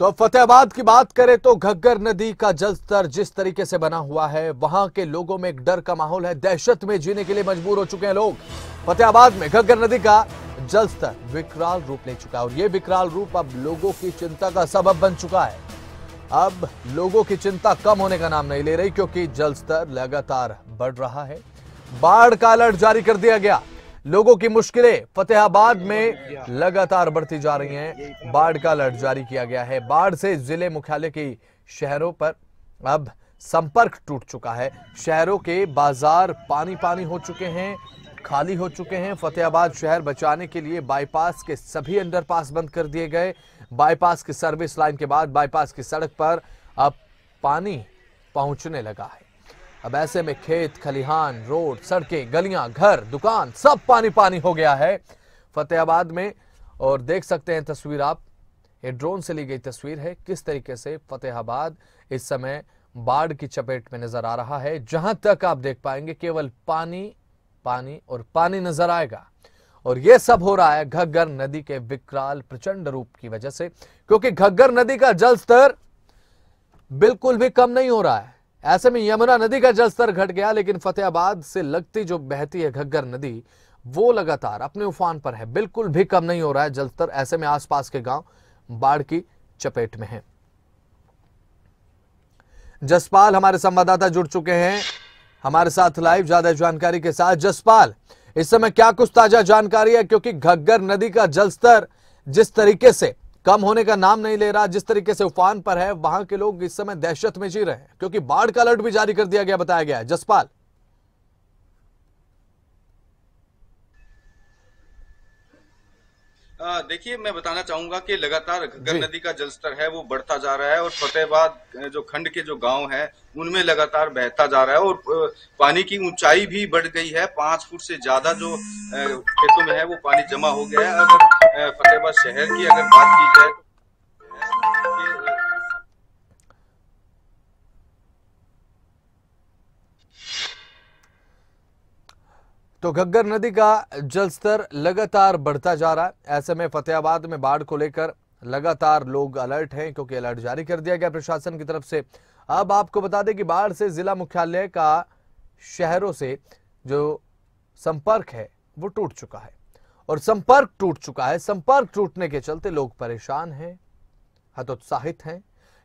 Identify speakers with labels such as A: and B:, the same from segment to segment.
A: तो फतेहाबाद की बात करें तो घग्गर नदी का जलस्तर जिस तरीके से बना हुआ है वहां के लोगों में एक डर का माहौल है दहशत में जीने के लिए मजबूर हो चुके हैं लोग फतेहाबाद में घग्गर नदी का जलस्तर विकराल रूप ले चुका है और ये विकराल रूप अब लोगों की चिंता का सबब बन चुका है अब लोगों की चिंता कम होने का नाम नहीं ले रही क्योंकि जलस्तर लगातार बढ़ रहा है बाढ़ का अलर्ट जारी कर दिया गया लोगों की मुश्किलें फतेहाबाद में लगातार बढ़ती जा रही हैं बाढ़ का अलर्ट जारी किया गया है बाढ़ से जिले मुख्यालय के शहरों पर अब संपर्क टूट चुका है शहरों के बाजार पानी पानी हो चुके हैं खाली हो चुके हैं फतेहाबाद शहर बचाने के लिए बाईपास के सभी अंडरपास बंद कर दिए गए बाईपास की सर्विस लाइन के बाद बाईपास की सड़क पर अब पानी पहुंचने लगा है अब ऐसे में खेत खलिहान रोड सड़कें गलियां घर दुकान सब पानी पानी हो गया है फतेहाबाद में और देख सकते हैं तस्वीर आप ये ड्रोन से ली गई तस्वीर है किस तरीके से फतेहाबाद इस समय बाढ़ की चपेट में नजर आ रहा है जहां तक आप देख पाएंगे केवल पानी पानी और पानी नजर आएगा और यह सब हो रहा है घग्गर नदी के विकराल प्रचंड रूप की वजह से क्योंकि घग्गर नदी का जलस्तर बिल्कुल भी कम नहीं हो रहा है ऐसे में यमुना नदी का जलस्तर घट गया लेकिन फतेहाबाद से लगती जो बहती है घग्गर नदी वो लगातार अपने उफान पर है बिल्कुल भी कम नहीं हो रहा है जलस्तर ऐसे में आसपास के गांव बाढ़ की चपेट में हैं जसपाल हमारे संवाददाता जुड़ चुके हैं हमारे साथ लाइव ज्यादा जानकारी के साथ जसपाल इस समय क्या कुछ ताजा जानकारी है क्योंकि घग्गर नदी का जलस्तर जिस तरीके से कम होने का नाम नहीं ले रहा जिस तरीके से उफान पर है वहां के लोग इस समय दहशत में जी रहे हैं क्योंकि बाढ़ का अलर्ट भी जारी कर दिया गया बताया गया है जसपाल देखिए मैं बताना चाहूंगा कि लगातार घग्गर नदी का जलस्तर है वो बढ़ता जा रहा है और फतेहबाद जो खंड के जो गांव हैं उनमें लगातार बहता जा रहा है और पानी की ऊंचाई भी बढ़ गई है पांच फुट से ज्यादा जो खेतों में है वो पानी जमा हो गया है अगर फतेहबाद शहर की अगर बात की जाए तो तो घग्गर नदी का जलस्तर लगातार बढ़ता जा रहा है ऐसे में फतेहाबाद में बाढ़ को लेकर लगातार लोग अलर्ट हैं क्योंकि अलर्ट जारी कर दिया गया प्रशासन की तरफ से अब आपको बता दें कि बाढ़ से जिला मुख्यालय का शहरों से जो संपर्क है वो टूट चुका है और संपर्क टूट चुका है संपर्क टूटने के चलते लोग परेशान हैं हतोत्साहित हैं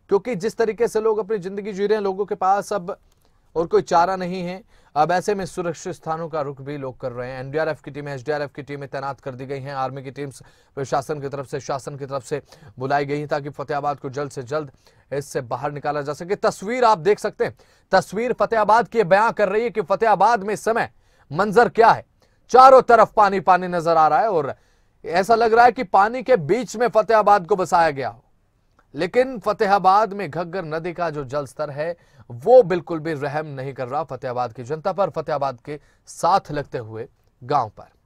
A: क्योंकि जिस तरीके से लोग अपनी जिंदगी जी रहे हैं लोगों के पास अब और कोई चारा नहीं है अब ऐसे में सुरक्षित स्थानों का रुख भी लोग कर रहे हैं एनडीआरएफ की टीम एसडीआरएफ की टीमें तैनात कर दी गई हैं आर्मी की टीम्स प्रशासन की तरफ से शासन की तरफ से बुलाई गई ताकि फतेहाबाद को जल्द से जल्द इससे बाहर निकाला जा सके तस्वीर आप देख सकते हैं तस्वीर फतेहाबाद की बयां कर रही है कि फतेहाबाद में समय मंजर क्या है चारों तरफ पानी पानी नजर आ रहा है और ऐसा लग रहा है कि पानी के बीच में फतेहाबाद को बसाया गया हो लेकिन फतेहाबाद में घग्गर नदी का जो जल स्तर है वो बिल्कुल भी रहम नहीं कर रहा फतेहाबाद की जनता पर फतेहाबाद के साथ लगते हुए गांव पर